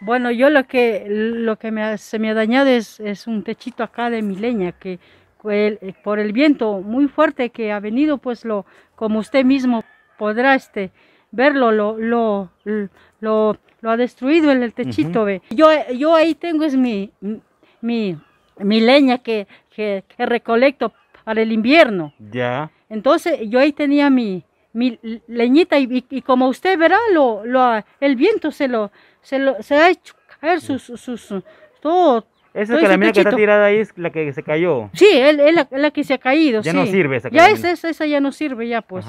Bueno, yo lo que, lo que me, se me ha dañado es, un techito acá de mi leña, que eh, por el viento muy fuerte que ha venido, pues lo, como usted mismo podrá este, verlo, lo, lo, lo, ha destruido en el techito. ve. Yo, yo ahí tengo es mi, mi, leña que, que, que recolecto para el invierno. Ya. Entonces yo ahí tenía mi, mi leñita y, y, como usted verá, lo, lo, el viento se lo, se lo se ha hecho caer sus, sus, todo. Esa la que está tirada ahí es la que se cayó. Sí, es la, que se ha caído. Ya no sirve esa Ya esa, esa, ya no sirve ya pues.